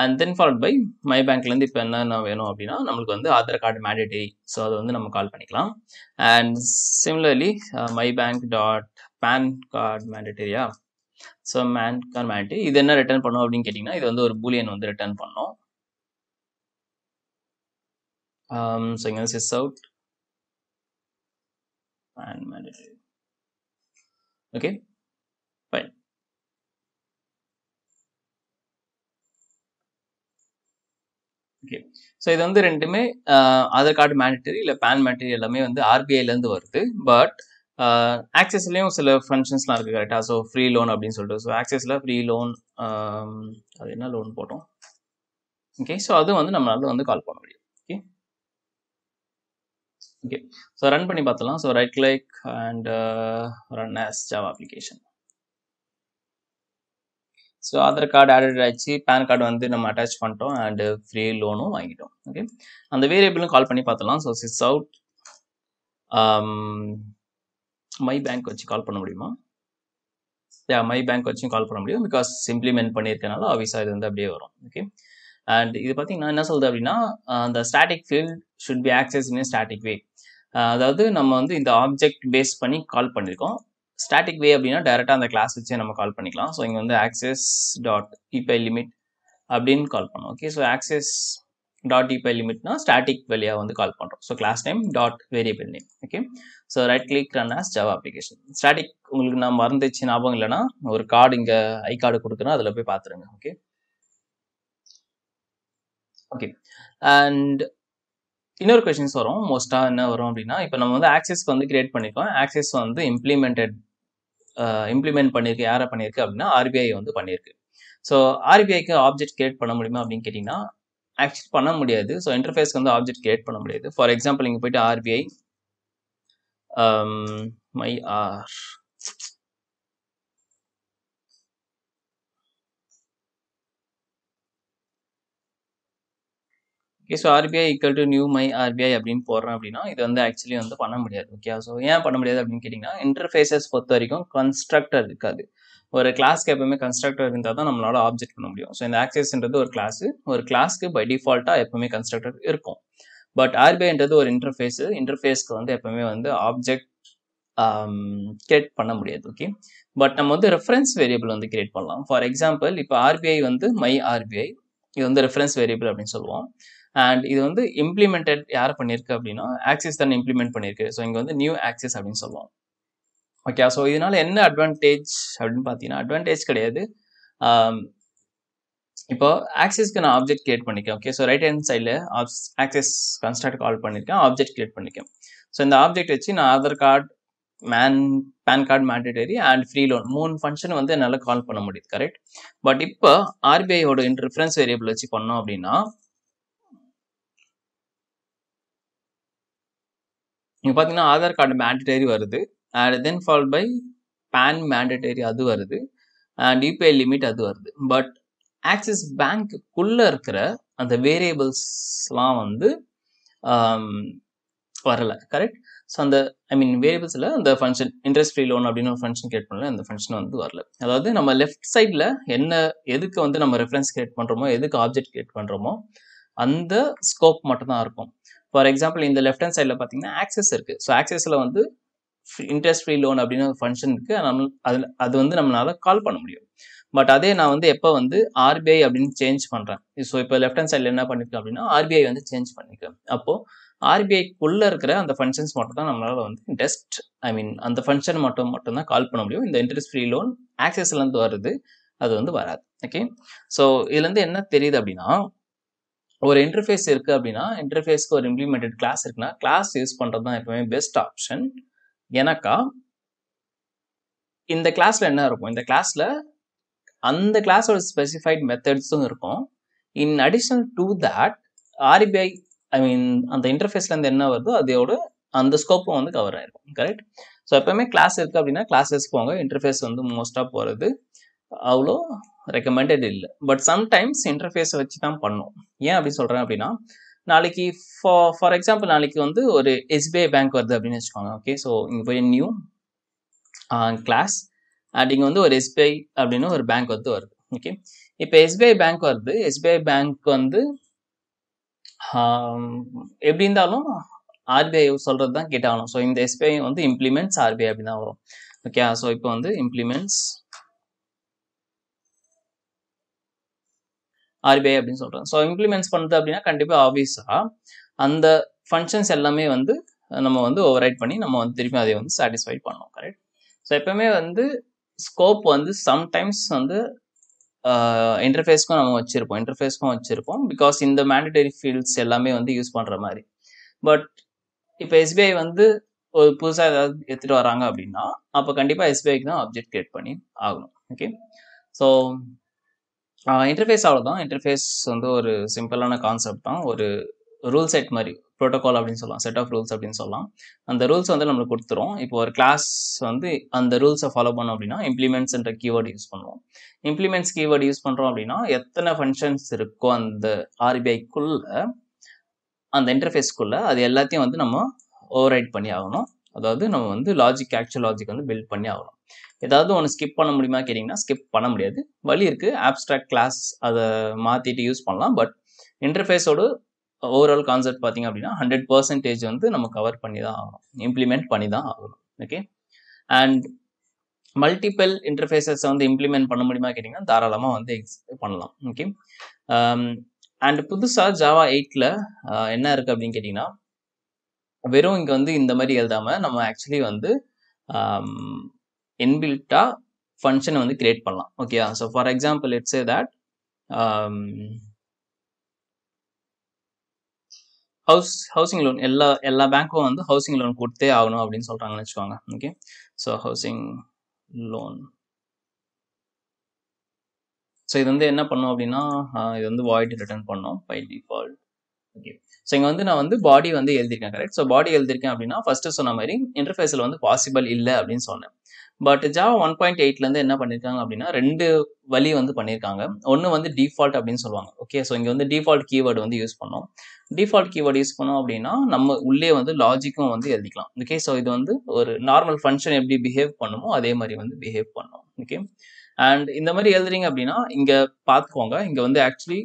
and then followed by my பேங்க்லேருந்து இப்போ என்ன வேணும் அப்படின்னா நம்மளுக்கு வந்து ஆதார் கார்டு மேண்டேட்டரி ஸோ அதை வந்து நம்ம கால் பண்ணிக்கலாம் and similarly my bank dot PAN card மேண்டேட்டரியா ஸோ மேன் கார்டு மேண்டேட்டரி இது என்ன ரிட்டர்ன் பண்ணோம் அப்படின்னு கேட்டிங்கன்னா இது வந்து ஒரு பூலியன் வந்து ரிட்டர்ன் பண்ணோம் um, so I'm gonna say south and mandatory okay okay so இது வந்து ரெண்டுமே ஆதார் கார்டு மேண்டட்டரி இல்லை பேன் மேண்டட்டரி எல்லாமே வந்து ஆர்பிஐலேருந்து வருது பட் ஆக்சஸ்லேயும் சில ஃபங்க்ஷன்ஸ்லாம் இருக்குது கரெக்டாக ஸோ ஃப்ரீ லோன் அப்படின்னு சொல்லிட்டு ஸோ ஆக்சஸில் ஃப்ரீ லோன் அது என்ன லோன் போட்டோம் ஓகே ஸோ அது வந்து நம்மளால வந்து கால் பண்ண முடியும் ஓகே ஓகே ஸோ ரன் பண்ணி பார்த்தலாம் so right click and run as Java application so Aadhaar card added ஆயிடுச்சு பேன் கார்டு வந்து நம்ம அட்டாச் பண்ணிட்டோம் அண்டு ஃப்ரீ லோனும் வாங்கிட்டோம் ஓகே அந்த வேரியபிளும் கால் பண்ணி பார்த்தலாம் so sysout my bank வச்சு கால் பண்ண முடியுமா யா மை பேங்க் வச்சும் கால் பண்ண முடியும் பிகாஸ் இம்ப்ளிமெண்ட் பண்ணியிருக்கனால ஆஃபீஸாக இது வந்து அப்படியே வரும் ஓகே அண்ட் இது பார்த்தீங்கன்னா என்ன சொல்லுது அப்படின்னா அந்த static field should be access in static way அதாவது நம்ம வந்து இந்த ஆப்ஜெக்ட் பேஸ் பண்ணி கால் பண்ணியிருக்கோம் ஸ்டாட்டிக் வே அப்படின்னா டேரெக்டாக அந்த கிளாஸ் வச்சே நம்ம கால் பண்ணிக்கலாம் ஸோ இங்கே வந்து ஆக்சஸ் டாட் இபை லிமிட் அப்படின்னு கால் பண்ணோம் ஓகே ஸோ ஆக்சஸ் டாட் இபை லிமிட்னா ஸ்டாட்டிக் வழியாக வந்து கால் பண்ணுறோம் so class name dot variable name okay so right click run as Java application static உங்களுக்கு நான் மறந்துச்சு ஞாபகம் இல்லைன்னா ஒரு கார்டு இங்கே ஐ கார்டு கொடுக்குறோம் அதில் போய் பார்த்துருங்க ஓகே ஓகே அண்ட் இன்னொரு கொஷின்ஸ் வரும் மோஸ்ட்டாக என்ன வரும் அப்படின்னா இப்போ நம்ம வந்து ஆக்சஸ்க்கு வந்து கிரியேட் பண்ணிக்கோம் ஆக்சஸ் வந்து இம்ப்ளிமெண்டட் இம்ப்ளிமெண்ட் பண்ணியிருக்கு யாரை பண்ணியிருக்கு அப்படின்னா ஆர்பிஐ வந்து பண்ணியிருக்கு ஸோ ஆர்பிஐக்கு ஆப்ஜெக்ட் கிரியேட் பண்ண முடியுமா அப்படின்னு கேட்டிங்கன்னா ஆக்சுவலி பண்ண முடியாது ஸோ இன்டர்ஃபேஸ்க்கு வந்து ஆப்ஜெக்ட் கிரியேட் பண்ண முடியாது ஃபார் எக்ஸாம்பிள் இங்கே போயிட்டு RBI my R okay so RBI equal to new my RBI அப்படின்னு போடுறோம் அப்படின்னா இது வந்து ஆக்சுவலி வந்து பண்ண முடியாது ஓகே ஸோ ஏன் பண்ண முடியாது அப்படின்னு கேட்டிங்கன்னா இன்டர்ஃபேஸஸ் பொறுத்த வரைக்கும் கன்ஸ்ட்ரக்டர் இருக்காது ஒரு கிளாஸ்க்கு எப்பவுமே கன்ஸ்ட்ரக்டர் இருந்தால் தான் நம்மளால ஆப்ஜெக்ட் பண்ண முடியும் ஸோ இந்த ஆக்சஸ்ன்றது ஒரு கிளாஸ் ஒரு கிளாஸ்க்கு பை டிஃபால்ட்டாக எப்பவுமே கன்ஸ்ட்ரக்டர் இருக்கும் பட் ஆர்பிஐன்றது ஒரு இன்டர்ஃபேஸ் இன்டர்ஃபேஸ்க்கு வந்து எப்பவுமே வந்து ஆப்ஜெக்ட் கிரியேட் um, பண்ண முடியாது ஓகே பட் நம்ம வந்து ரெஃபரன்ஸ் வேரியபிள் வந்து கிரியேட் பண்ணலாம் ஃபார் எக்ஸாம்பிள் இப்போ ஆர்பிஐ வந்து மை ஆர்பிஐ இது வந்து ரெஃபரன்ஸ் வேரியபிள் அப்படின்னு சொல்லுவோம் அண்ட் இது வந்து இம்ப்ளிமெண்டட் யார் பண்ணியிருக்கு அப்படின்னா ஆக்சிஸ் தான் இம்ப்ளிமெண்ட் பண்ணியிருக்கு ஸோ இங்கே வந்து நியூ ஆக்சிஸ் அப்படின்னு சொல்லுவோம் ஓகே ஸோ இதனால் என்ன அட்வான்டேஜ் அப்படின்னு பார்த்தீங்கன்னா அட்வான்டேஜ் கிடையாது um, இப்போ ஆக்சிஸ்க்கு நான் ஆப்ஜெக்ட் கிரியேட் பண்ணிக்கிறேன் ஓகே ஸோ ரைட் ஹேண்ட் சைடில் ஆக்சிஸ் கன்ஸ்ட்ரக்ட் கால் பண்ணியிருக்கேன் ஆப்ஜெக்ட் கிரியேட் பண்ணிக்கேன் ஸோ இந்த ஆப்ஜெக்ட் வச்சு நான் Aadhaar card man PAN card mandatory and free loan மூணு ஃபங்க்ஷன் வந்து என்னால் கால் பண்ண முடியுது கரெக்ட் பட் இப்போ ஆர்பிஐயோட இன்டர்ஃபரன்ஸ் வேரியபிள் வச்சு பண்ணோம் அப்படின்னா இங்கே பார்த்தீங்கன்னா ஆதார் கார்டு மேண்டடரி வருது and then followed by PAN mandatory அது வருது அண்ட் யூபிஐ லிமிட் அது வருது பட் ஆக்சிஸ் பேங்க்குள்ளே இருக்கிற அந்த வேரியபிள்ஸ்லாம் வந்து வரலை கரெக்ட் ஸோ அந்த ஐ மீன் வேரியபிள்ஸில் அந்த ஃபங்க்ஷன் இன்ட்ரெஸ்ட் ஃப்ரீ லோன் அப்படின்னு ஒரு ஃபங்க்ஷன் கிரியேட் பண்ணல அந்த ஃபங்க்ஷன் வந்து வரல அதாவது நம்ம லெஃப்ட் சைடில் என்ன எதுக்கு வந்து நம்ம ரெஃபரன்ஸ் கிரியேட் பண்ணுறோமோ எதுக்கு ஆப்ஜெக்ட் கிரியேட் பண்ணுறோமோ அந்த ஸ்கோப் மட்டும்தான் இருக்கும் ஃபார் எக்ஸாம்பிள் இந்த லெஃப்ட் ஹேண்ட் சைடில் பார்த்தீங்கன்னா ஆக்சஸ் இருக்குது ஸோ ஆக்சஸில் வந்து இன்ட்ரெஸ்ட் ஃப்ரீ லோன் அப்படின்னு ஒரு ஃபங்க்ஷன் இருக்குது நம்ம அதில் அது வந்து நம்மளால் கால் பண்ண முடியும் பட் அதே நான் வந்து எப்போ வந்து ஆர்பிஐ அப்படின்னு சேஞ்ச் பண்ணுறேன் ஸோ இப்போ லெஃப்ட் ஹேண்ட் சைடில் என்ன பண்ணிருக்கேன் அப்படின்னா ஆர்பிஐ வந்து சேஞ்ச் பண்ணியிருக்கேன் அப்போது ஆர்பிஐக்குள்ளே இருக்கிற அந்த ஃபங்க்ஷன்ஸ் மட்டும் தான் நம்மளால் வந்து இன்ட்ரெஸ்ட் ஐ மீன் அந்த ஃபங்க்ஷன் மட்டும் மட்டும் தான் கால் பண்ண முடியும் இந்த இன்ட்ரெஸ்ட் ஃப்ரீ லோன் ஆக்சஸ்லேருந்து வருது அது வந்து வராது ஓகே ஸோ இதுலேருந்து என்ன தெரியுது அப்படின்னா ஒரு இன்டர்ஃபேஸ் இருக்குது அப்படின்னா இன்டர்ஃபேஸ்க்கு ஒரு இம்ப்ளிமெண்டட் கிளாஸ் இருக்குன்னா கிளாஸ் யூஸ் பண்ணுறது தான் எப்பவுமே பெஸ்ட் ஆப்ஷன் எனக்கா இந்த கிளாஸில் என்ன இருக்கும் இந்த கிளாஸில் அந்த கிளாஸோட ஸ்பெசிஃபைட் மெத்தட்ஸும் இருக்கும் in addition to that RBI I mean அந்த இன்டர்ஃபேஸ்லேருந்து என்ன வருதோ அதோட அந்த ஸ்கோப்பும் வந்து கவர் ஆகிருக்கும் கரெக்ட் ஸோ எப்போவுமே கிளாஸ் இருக்குது அப்படின்னா கிளாஸஸ் போங்க இன்டர்ஃபேஸ் வந்து மோஸ்ட்டாக போகிறது அவ்வளோ ரெக்கமெண்டட் இல்லை பட் சம்டைம்ஸ் இன்டர்ஃபேஸை வச்சு தான் பண்ணும் ஏன் அப்படி சொல்கிறேன் அப்படின்னா நாளைக்கு ஃபார் ஃபார் எக்ஸாம்பிள் நாளைக்கு வந்து ஒரு எஸ்பிஐ பேங்க் வருது அப்படின்னு வச்சுக்கோங்க ஓகே ஸோ இங்கே போய் நியூ கிளாஸ் அண்ட் இங்கே வந்து ஒரு எஸ்பிஐ அப்படின்னு ஒரு பேங்க் வந்து வருது ஓகே இப்போ எஸ்பிஐ பேங்க் வருது எஸ்பிஐ பேங்க் வந்து எப்படி இருந்தாலும் ஆர்பிஐ சொல்கிறது தான் கேட்டாகணும் ஸோ இந்த எஸ்பிஐ வந்து இம்ப்ளிமெண்ட்ஸ் ஆர்பிஐ அப்படின்னு தான் வரும் ஓகே ஸோ இப்போ வந்து இம்ப்ளிமெண்ட்ஸ் ஆர்பிஐ அப்படின்னு சொல்கிறாங்க ஸோ இம்ப்ளிமெண்ட்ஸ் பண்ணுறது அப்படின்னா கண்டிப்பாக ஆப்வியஸாக அந்த ஃபங்க்ஷன்ஸ் எல்லாமே வந்து நம்ம வந்து ஓவர் ரைட் பண்ணி நம்ம வந்து திருப்பி அதை வந்து சாட்டிஸ்ஃபை பண்ணோம் கரெக்ட் ஸோ எப்பவுமே வந்து ஸ்கோப் வந்து சம்டைம்ஸ் வந்து இன்டர்ஃபேஸ்க்கும் நம்ம வச்சுருப்போம் இன்டர்ஃபேஸ்க்கும் வச்சுருப்போம் பிகாஸ் இந்த மேண்டடரி ஃபீல்ட்ஸ் எல்லாமே வந்து யூஸ் பண்ணுற மாதிரி பட் இப்போ எஸ்பிஐ வந்து ஒரு புதுசாக ஏதாவது எடுத்துகிட்டு வராங்க அப்படின்னா அப்போ கண்டிப்பாக எஸ்பிஐக்கு தான் அப்ஜெக்ட் கிரியேட் பண்ணி ஆகணும் ஓகே ஸோ இன்டர்ஃபேஸ் அவ்வளோதான் இன்டர்ஃபேஸ் வந்து ஒரு சிம்பிளான கான்செப்ட் தான் ஒரு ரூல் செட் மாதிரி ப்ரோட்டோகால் அப்படின்னு சொல்லலாம் செட் ஆஃப் ரூல்ஸ் அப்படின்னு சொல்லலாம் அந்த ரூல்ஸ் வந்து நம்மளுக்கு கொடுத்துரும் இப்போ ஒரு கிளாஸ் வந்து அந்த ரூல்ஸை ஃபாலோ பண்ணோம் அப்படின்னா இம்ப்ளிமெண்ட்ஸ்ன்ற கீவேர்டு யூஸ் பண்ணுவோம் இம்ப்ளிமெண்ட்ஸ் கீவேர்டு யூஸ் பண்ணுறோம் அப்படின்னா எத்தனை ஃபங்க்ஷன்ஸ் இருக்கோ அந்த ஆர்பிஐக்குள்ள அந்த இன்டர்ஃபேஸ்க்குள்ளே அது எல்லாத்தையும் வந்து நம்ம ஓவர் ரைட் பண்ணி ஆகணும் அதாவது நம்ம வந்து லாஜிக் ஆக்சுவல் லாஜிக் வந்து பில்ட் பண்ணி ஆகணும் ஏதாவது ஒன்று ஸ்கிப் பண்ண முடியுமா கேட்டிங்கன்னா ஸ்கிப் பண்ண முடியாது வழி இருக்குது ஆப்ஸ்ட்ராக்ட் கிளாஸ் அதை மாற்றிட்டு யூஸ் பண்ணலாம் பட் இன்டர்ஃபேஸோடு ஓவரால் கான்செப்ட் பார்த்தீங்க அப்படின்னா ஹண்ட்ரட் பர்சன்டேஜ் வந்து நம்ம கவர் பண்ணி தான் ஆகணும் இம்ப்ளிமெண்ட் பண்ணி தான் ஆகணும் ஓகே அண்ட் மல்டிபிள் இன்டர்ஃபேஸஸை வந்து இம்ப்ளிமெண்ட் பண்ண முடியுமா கேட்டிங்கன்னா தாராளமாக வந்து எக்ஸ் பண்ணலாம் ஓகே அண்ட் புதுசாக ஜாவா எயிட்டில் என்ன இருக்குது அப்படின்னு கேட்டிங்கன்னா வெறும் இங்கே வந்து இந்த மாதிரி எழுதாமல் நம்ம ஆக்சுவலி வந்து என்பில்ட்டாக ஃபங்க்ஷனை வந்து கிரியேட் பண்ணலாம் okay so for example it's a that house housing loan எல்லா எல்லா பேங்க்கும் வந்து ஹவுசிங் லோன் கொடுத்தே ஆகணும் அப்படின்னு சொல்கிறாங்கன்னு வச்சுக்கோங்க okay so housing loan so இது வந்து என்ன பண்ணோம் அப்படின்னா இது வந்து வாய்ட் ரிட்டர்ன் பண்ணோம் பை டிஃபால்ட் ஓகே ஸோ இங்கே வந்து நான் வந்து பாடி வந்து எழுதியிருக்கேன் கரெக்ட் ஸோ பாடி எழுதியிருக்கேன் அப்படின்னா ஃபஸ்ட்டு சொன்ன மாதிரி இன்டர்ஃபேஸில் வந்து பாசிபிள் இல்லை அப்படின்னு சொன்னேன் பட் ஜாவா ஒன் பாயிண்ட் எயிட்லேருந்து என்ன பண்ணியிருக்காங்க அப்படின்னா ரெண்டு வழி வந்து பண்ணியிருக்காங்க ஒன்று வந்து டிஃபால்ட் அப்படின்னு சொல்லுவாங்க ஓகே ஸோ இங்கே வந்து டிஃபால்ட் கீவேர்டு வந்து யூஸ் பண்ணோம் டிஃபால்ட் கீவேர்டு யூஸ் பண்ணோம் அப்படின்னா நம்ம உள்ளே வந்து லாஜிக்கும் வந்து எழுதிக்கலாம் ஓகே ஸோ இது வந்து ஒரு நார்மல் ஃபங்க்ஷன் எப்படி பிஹேவ் பண்ணுமோ அதே மாதிரி வந்து பிஹேவ் பண்ணோம் ஓகே அண்ட் இந்த மாதிரி எழுதுறீங்க அப்படின்னா இங்கே பார்த்துக்கோங்க இங்கே வந்து ஆக்சுவலி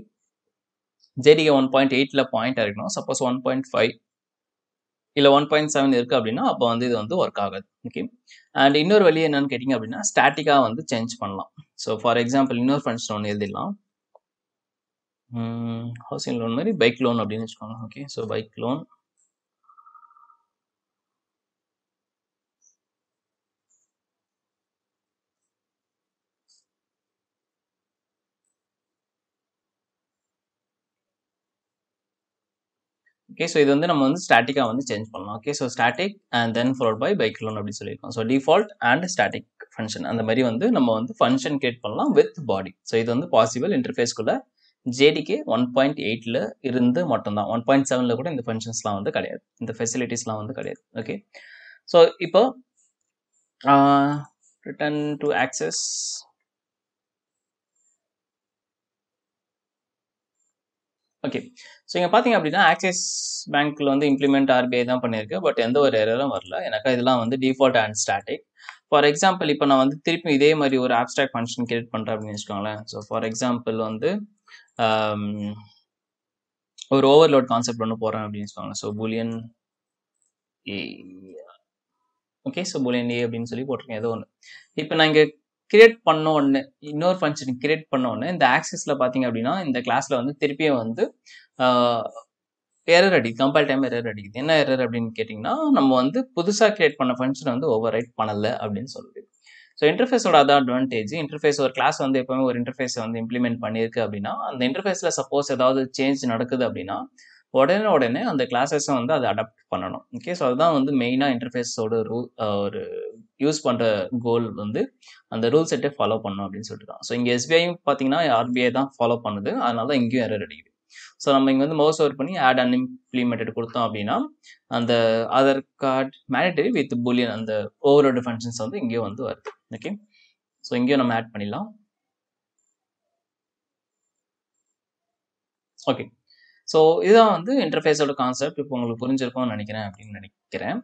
ஜேடிகே ஒன் பாயிண்ட் எயிட்டில் பாயிண்ட் இருக்கணும் சப்போஸ் ஒன் பாயிண்ட் ஃபைவ் இல்லை ஒன் பாயிண்ட் செவன் இருக்குது அப்படின்னா அப்போ வந்து இது வந்து ஒர்க் ஆகாது ஓகே அண்ட் இன்னொரு வழி என்னன்னு கேட்டிங்க அப்படின்னா ஸ்டாட்டிக்காக வந்து சேஞ்ச் பண்ணலாம் ஸோ ஃபார் எக்ஸாம்பிள் இன்னொரு ஃபண்ட்ஸ் லோன் எழுதிடலாம் ஹவுசிங் லோன் மாதிரி பைக் லோன் அப்படின்னு வச்சுக்கோங்க okay so bike loan okay so இது வந்து நம்ம வந்து ஸ்டாட்டிக்காக வந்து சேஞ்ச் பண்ணலாம் okay so static and then followed by bike loan அப்படி சொல்லியிருக்கோம் so default and static function அந்த மாதிரி வந்து நம்ம வந்து ஃபங்க்ஷன் கிரியேட் பண்ணலாம் வித் பாடி ஸோ இது வந்து பாசிபிள் இன்டர்ஃபேஸ்க்குள்ளே ஜேடிகே ஒன் பாயிண்ட் எயிட்டில் இருந்து மட்டும்தான் ஒன் பாயிண்ட் செவனில் கூட இந்த ஃபங்க்ஷன்ஸ்லாம் வந்து கிடையாது இந்த ஃபெசிலிட்டிஸ்லாம் வந்து கிடையாது ஓகே ஸோ இப்போ return to Axis okay so இங்கே பார்த்தீங்க அப்படின்னா ஆக்சிஸ் பேங்க்கில் வந்து இம்ப்ளிமெண்ட் ஆர்பிஐ தான் பண்ணியிருக்கு பட் எந்த ஒரு எரரும் வரல எனக்கா இதெல்லாம் வந்து default and static for example இப்போ நான் வந்து திருப்பி இதே மாதிரி ஒரு ஆப்ஸ்ட்ராக்ட் ஃபங்க்ஷன் கிரியேட் பண்ணுறேன் அப்படின்னு வச்சுக்கோங்களேன் ஸோ ஃபார் எக்ஸாம்பிள் வந்து um, ஒரு ஓவர்லோட் கான்செப்ட் ஒன்று போகிறேன் அப்படின்னு வச்சுக்கோங்களேன் so boolean a okay so boolean a அப்படின்னு சொல்லி போட்டிருக்கேன் ஏதோ ஒன்று இப்போ நான் இங்கே கிரியேட் பண்ண ஒன்று இன்னொரு ஃபங்க்ஷன் கிரியேட் பண்ண ஒன்று இந்த ஆக்சிஸில் பார்த்தீங்க அப்படின்னா இந்த கிளாஸில் வந்து திருப்பியும் வந்து எரர் அடிக்குது கம்பல் டைம் எரர் அடிக்குது என்ன எரர் அப்படின்னு கேட்டிங்கன்னா நம்ம வந்து புதுசாக கிரியேட் பண்ண ஃபங்க்ஷனை வந்து ஓவர் ரைட் பண்ணலை அப்படின்னு சொல்லுது ஸோ இன்டர்ஃபேஸோட அதான் அட்வான்டேஜ் இன்டர்ஃபேஸ் ஒரு கிளாஸ் வந்து எப்போவுமே ஒரு இன்டர்ஃபேஸை வந்து இம்ப்ளிமெண்ட் பண்ணியிருக்கு அப்படின்னா அந்த இன்டர்ஃபேஸில் சப்போஸ் ஏதாவது சேஞ்ச் நடக்குது அப்படின்னா உடனே உடனே அந்த கிளாஸஸை வந்து அதை அடாப்ட் பண்ணணும் ஓகே ஸோ அதுதான் வந்து மெயினாக இன்டர்ஃபேஸோட ரூ ஒரு யூஸ் பண்ணுற கோல் வந்து அந்த ரூல் செட்டே ஃபாலோ பண்ணணும் அப்படின்னு சொல்லிட்டு தான் ஸோ இங்கே எஸ்பிஐயும் பார்த்தீங்கன்னா ஆர்பிஐ தான் ஃபாலோ பண்ணுது அதனால தான் இங்கேயும் எரர் அடிக்குது ஸோ நம்ம இங்கே வந்து மவுஸ் ஓவர் பண்ணி ஆட் அன் இம்ப்ளிமெண்டட் கொடுத்தோம் அப்படின்னா அந்த Aadhaar card mandatory with boolean அந்த ஓவரோட ஃபங்க்ஷன்ஸ் வந்து இங்கேயும் வந்து வருது ஓகே ஸோ இங்கேயும் நம்ம ஆட் பண்ணிடலாம் ஓகே ஸோ இதுதான் வந்து இன்டர்ஃபேஸோட கான்செப்ட் இப்போ உங்களுக்கு புரிஞ்சிருக்கும்னு நினைக்கிறேன் அப்படின்னு நினைக்கிறேன்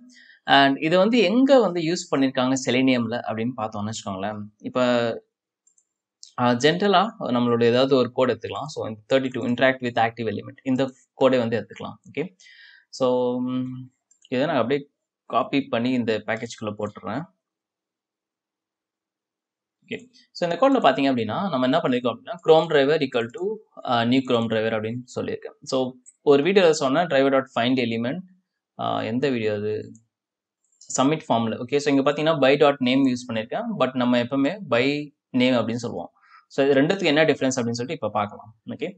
அண்ட் இதை வந்து எங்கே வந்து யூஸ் பண்ணியிருக்காங்க செலினியமில் அப்படின்னு பார்த்தோம்னு வச்சுக்கோங்களேன் இப்போ ஜென்ரலாக நம்மளோட ஏதாவது ஒரு கோட் எடுத்துக்கலாம் ஸோ இந்த thirty two interact with active element இந்த கோடை வந்து எடுத்துக்கலாம் ஓகே ஸோ இதை நான் அப்படியே காப்பி பண்ணி இந்த பேக்கேஜ்குள்ளே போட்டுடுறேன் ஓகே ஸோ இந்த கோடில் பார்த்தீங்க அப்படின்னா நம்ம என்ன பண்ணியிருக்கோம் அப்படின்னா Chrome driver equal to new Chrome driver அப்படின்னு சொல்லியிருக்கேன் ஸோ ஒரு வீடியோவில் சொன்னால் டிரைவர் டாட் ஃபைண்ட் எலிமெண்ட் எந்த வீடியோ அது சப்மிட் ஃபார்மில் ஓகே ஸோ இங்கே பார்த்தீங்கன்னா பை டாட் நேம் யூஸ் பண்ணியிருக்கேன் பட் நம்ம எப்போவுமே பை நேம் அப்படின்னு சொல்லுவோம் ஸோ இது ரெண்டுத்துக்கு என்ன டிஃப்ரென்ஸ் அப்படின்னு சொல்லிட்டு இப்போ பார்க்கலாம் ஓகே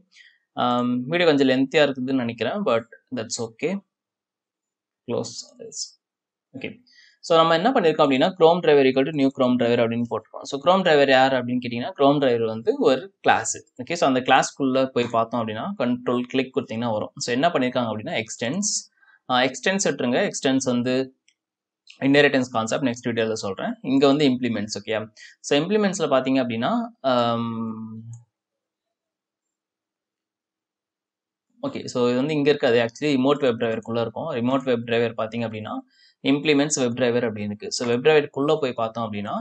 வீடியோ um, கொஞ்சம் லென்த்தியாக இருக்குதுன்னு நினைக்கிறேன் but that's okay close okay so நம்ம என்ன பண்ணியிருக்கோம் அப்படின்னா Chrome driver equal to new Chrome driver அப்படின்னு போட்டிருக்கோம் ஸோ க்ரோம் டிரைவர் யார் அப்படின்னு கேட்டிங்கன்னா க்ரோம் டிரைவர் வந்து ஒரு கிளாஸ் ஓகே ஸோ அந்த கிளாஸ்க்குள்ளே போய் பார்த்தோம் அப்படின்னா கண்ட்ரோல் கிளிக் கொடுத்தீங்கன்னா வரும் ஸோ என்ன பண்ணியிருக்காங்க அப்படின்னா எக்ஸ்டென்ஸ் எக்ஸ்டென்ஸ் விட்டுருங்க எக்ஸ்டென்ஸ் வந்து இன்ஹெரிட்டன்ஸ் கான்செப்ட் நெக்ஸ்ட் வீடியோவில் சொல்கிறேன் இங்கே வந்து இம்ப்ளிமெண்ட்ஸ் ஓகே ஸோ இம்ப்ளிமெண்ட்ஸில் பார்த்தீங்க அப்படின்னா ஓகே um, ஸோ இது வந்து இங்கே இருக்காது ஆக்சுவலி ரிமோட் வெப் டிரைவருக்குள்ளே இருக்கும் ரிமோட் வெப் டிரைவர் பார்த்தீங்க அப்படின்னா இம்ப்ளிமெண்ட்ஸ் வெப் டிரைவர் அப்படின்னு இருக்குது ஸோ வெப் டிரைவருக்குள்ளே போய் பார்த்தோம் அப்படின்னா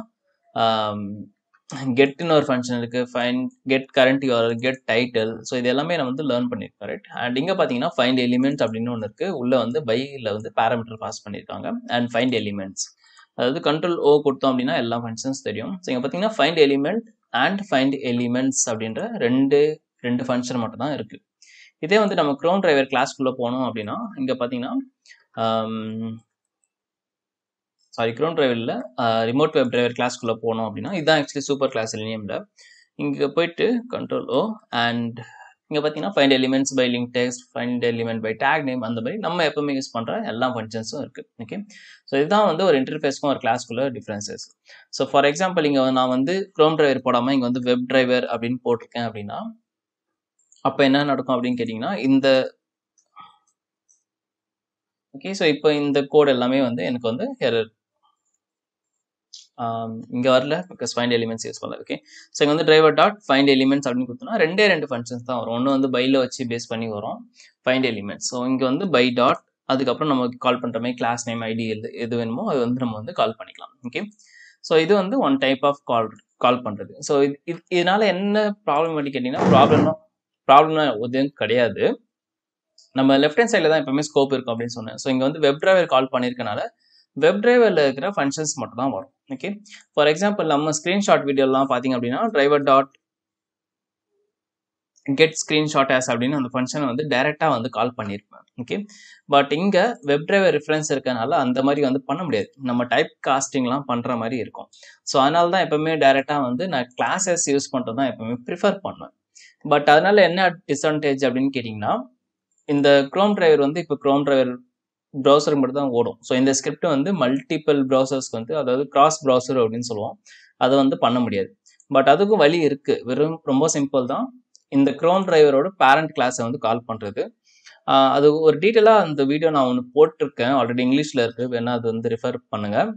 um, கெட்னு ஒரு ஃபங்க்ஷன் இருக்குது fine get current URL get title so இது எல்லாமே நம்ம வந்து லேர்ன் பண்ணியிருக்கோம் ரைட் அண்ட் இங்கே பார்த்தீங்கன்னா ஃபைண்ட் எலிமெண்ட்ஸ் அப்படின்னு ஒன்று இருக்குது உள்ளே வந்து பைல வந்து பேராமீட்டர் பாஸ் பண்ணியிருக்காங்க அண்ட் ஃபைண்ட் எலிமெண்ட்ஸ் அதாவது கண்ட்ரோல் ஓ கொடுத்தோம் அப்படின்னா எல்லா ஃபங்க்ஷன்ஸ் தெரியும் ஸோ இங்கே பார்த்தீங்கன்னா find element and find elements அப்படின்ற ரெண்டு ரெண்டு ஃபங்க்ஷன் மட்டும் தான் இருக்குது இதே வந்து நம்ம க்ரோன் டிரைவர் கிளாஸ்க்குள்ளே போனோம் அப்படின்னா இங்கே பார்த்தீங்கன்னா சாரி க்ரோன் டிரைவில் ரிமோட் வெப் டிரைவர் கிளாஸ்க்குள்ளே போனோம் அப்படின்னா இதுதான் ஆக்சுவலி சூப்பர் கிளாஸ் லினியமில் இங்கே போயிட்டு கண்ட்ரோல் ஓ அண்ட் இங்கே பார்த்தீங்கன்னா find elements by link text find element by tag name அந்த மாதிரி நம்ம எப்பவுமே யூஸ் பண்ணுற எல்லா ஃபங்க்ஷன்ஸும் இருக்குது ஓகே ஸோ இதுதான் வந்து ஒரு இன்டர்ஃபேஸ்க்கும் ஒரு கிளாஸ்க்குள்ள டிஃப்ரென்சஸ் ஸோ ஃபார் எக்ஸாம்பிள் இங்கே நான் வந்து க்ரோம் டிரைவர் போடாமல் இங்கே வந்து வெப் டிரைவர் அப்படின்னு போட்டிருக்கேன் அப்படின்னா அப்போ என்ன நடக்கும் அப்படின்னு கேட்டிங்கன்னா இந்த ஓகே ஸோ இப்போ இந்த கோட் எல்லாமே வந்து எனக்கு வந்து எரர் இங்கே வரல பிகாஸ் ஃபைண்ட் எலிமெண்ட்ஸ் யூஸ் பண்ணல ஓகே ஸோ இங்கே வந்து டிரைவர் டாட் ஃபைண்ட் எலிமெண்ட்ஸ் அப்படின்னு கொடுத்தோம்னா ரெண்டே ரெண்டு ஃபங்க்ஷன்ஸ் தான் வரும் ஒன்று வந்து பைல வச்சு பேஸ் பண்ணி வரும் ஃபைண்ட் எலிமெண்ட்ஸ் ஸோ இங்கே வந்து பை டாட் அதுக்கப்புறம் நம்ம கால் பண்ணுற மாதிரி கிளாஸ் நேம் ஐடி எது எது வேணுமோ அது வந்து நம்ம வந்து கால் பண்ணிக்கலாம் ஓகே ஸோ இது வந்து one type of call call பண்ணுறது ஸோ இது இதனால என்ன ப்ராப்ளம் பண்ணி கேட்டிங்கன்னா ப்ராப்ளம்னா ப்ராப்ளம்னா எதுவும் கிடையாது நம்ம லெஃப்ட் ஹேண்ட் சைடில் தான் எப்பவுமே ஸ்கோப் இருக்கும் அப்படின்னு சொன்னேன் ஸோ இங்கே வந்து வெப் டிரைவர் கால் பண்ணியிருக்கனால வெப் டிரைவரில் இருக்கிற ஃபங்க்ஷன்ஸ் மட்டும் தான் வரும் ஓகே ஃபார் எக்ஸாம்பிள் நம்ம ஸ்க்ரீன்ஷாட் வீடியோலாம் பார்த்தீங்க அப்படின்னா driver dot get screenshot as அப்படின்னு அந்த ஃபங்க்ஷனை வந்து டைரெக்டாக வந்து கால் பண்ணியிருப்பேன் ஓகே பட் இங்கே வெப் டிரைவர் ரெஃபரன்ஸ் இருக்கனால அந்த மாதிரி வந்து பண்ண முடியாது நம்ம டைப் காஸ்டிங்லாம் பண்ணுற மாதிரி இருக்கும் ஸோ அதனால தான் எப்போவுமே டைரெக்டாக வந்து நான் கிளாஸஸ் யூஸ் பண்ணுறது தான் எப்போவுமே ப்ரிஃபர் பண்ணுவேன் பட் அதனால என்ன டிஸ்அட்வான்டேஜ் அப்படின்னு கேட்டிங்கன்னா இந்த க்ரோம் டிரைவர் வந்து இப்போ க்ரோம் டிரைவர் ப்ரௌசர் மட்டும் தான் ஓடும் ஸோ இந்த ஸ்கிரிப்ட் வந்து மல்டிபிள் ப்ரௌசர்ஸ்க்கு வந்து அதாவது கிராஸ் ப்ரௌசர் அப்படின்னு சொல்லுவோம் அதை வந்து பண்ண முடியாது பட் அதுக்கும் வழி இருக்குது வெறும் ரொம்ப சிம்பிள் தான் இந்த க்ரோன் டிரைவரோட பேரண்ட் கிளாஸை வந்து கால் பண்ணுறது அது ஒரு டீட்டெயிலாக அந்த வீடியோ நான் ஒன்று போட்டிருக்கேன் ஆல்ரெடி இங்கிலீஷில் இருக்குது வேணால் அது வந்து ரெஃபர் பண்ணுங்கள்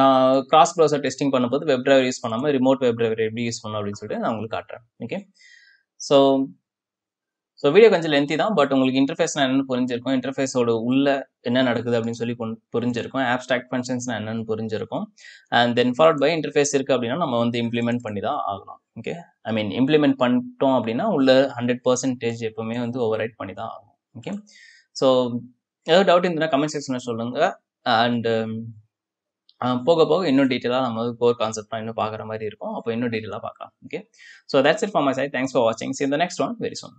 நான் கிராஸ் ப்ரௌசர் டெஸ்டிங் பண்ணும்போது வெப் டிரைவர் யூஸ் பண்ணாமல் ரிமோட் வெப் டிரைவர் எப்படி யூஸ் பண்ணலாம் அப்படின்னு சொல்லிட்டு நான் உங்களுக்கு காட்டுறேன் ஓகே ஸோ ஸோ வீடியோ கொஞ்சம் லென்த்தி தான் பட் உங்களுக்கு இன்டர்ஃபேஸ்னா என்னென்னு புரிஞ்சிருக்கும் இன்டர்ஃபேஸோட உள்ள என்ன நடக்குது அப்படின்னு சொல்லி புரிஞ்சிருக்கும் ஆப்ஸ்ட்ராக்ட் ஃபங்க்ஷன்ஸ்னா என்னென்னு புரிஞ்சிருக்கும் and then followed by interface இருக்குது அப்படின்னா நம்ம வந்து இம்ப்ளிமெண்ட் பண்ணி தான் ஆகணும் ஓகே ஐ மீன் இம்ப்ளிமெண்ட் பண்ணிட்டோம் அப்படின்னா உள்ள ஹண்ட்ரட் பர்சன்டேஜ் எப்பவுமே வந்து ஓவர் ரைட் பண்ணி தான் ஆகும் ஓகே ஸோ ஏதாவது டவுட் இருந்தால் கமெண்ட் செக்ஷனில் சொல்லுங்க அண்டு um, போக போக இன்னும் டீட்டெயிலாக நம்ம கோர் கான்செப்ட்லாம் இன்னும் பார்க்குற மாதிரி இருக்கும் அப்போ இன்னும் டீட்டெயிலாக பார்க்கலாம் okay so that's it for my side thanks for வாட்சிங் see in the next one very zone